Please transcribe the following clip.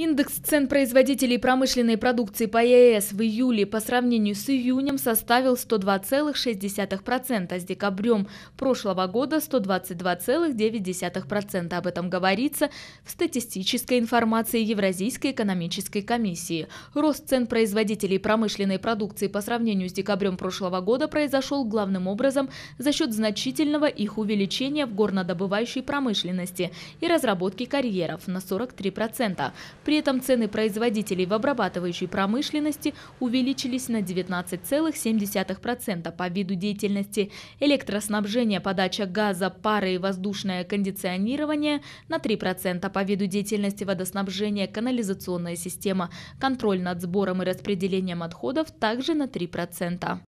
Индекс цен производителей промышленной продукции по ЕС в июле по сравнению с июнем составил 102,6%, а с декабрем прошлого года 122,9%. Об этом говорится в статистической информации Евразийской экономической комиссии. Рост цен производителей промышленной продукции по сравнению с декабрем прошлого года произошел главным образом за счет значительного их увеличения в горнодобывающей промышленности и разработки карьеров на 43%. При этом цены производителей в обрабатывающей промышленности увеличились на 19,7% по виду деятельности, электроснабжение, подача газа, пары и воздушное кондиционирование на 3% по виду деятельности водоснабжения, канализационная система, контроль над сбором и распределением отходов также на 3%.